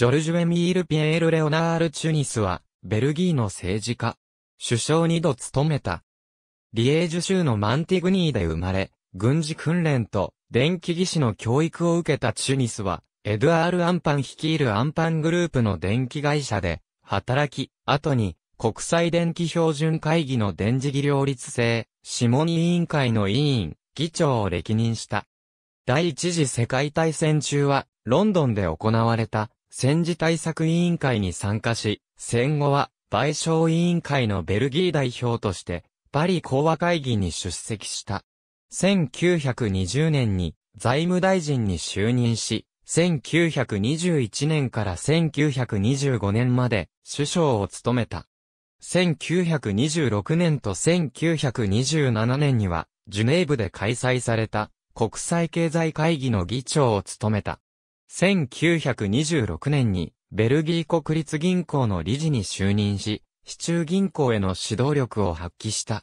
ジョルジュ・エミール・ピエール・レオナール・チュニスは、ベルギーの政治家、首相に度務めた。リエージュ州のマンティグニーで生まれ、軍事訓練と電気技師の教育を受けたチュニスは、エドアール・アンパン率いるアンパングループの電気会社で、働き、後に、国際電気標準会議の電磁技両立制、諮問委員会の委員、議長を歴任した。第一次世界大戦中は、ロンドンで行われた、戦時対策委員会に参加し、戦後は賠償委員会のベルギー代表として、パリ講和会議に出席した。1920年に財務大臣に就任し、1921年から1925年まで首相を務めた。1926年と1927年には、ジュネーブで開催された国際経済会議の議長を務めた。1926年にベルギー国立銀行の理事に就任し、市中銀行への指導力を発揮した。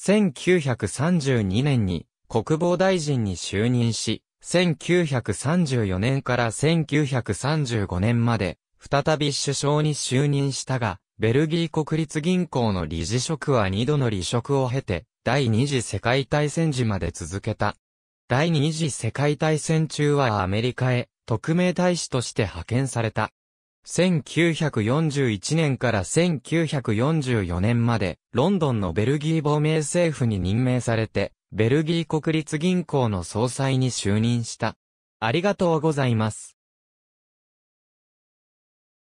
1932年に国防大臣に就任し、1934年から1935年まで、再び首相に就任したが、ベルギー国立銀行の理事職は二度の離職を経て、第二次世界大戦時まで続けた。第二次世界大戦中はアメリカへ特命大使として派遣された。1941年から1944年まで、ロンドンのベルギー亡命政府に任命されて、ベルギー国立銀行の総裁に就任した。ありがとうございます。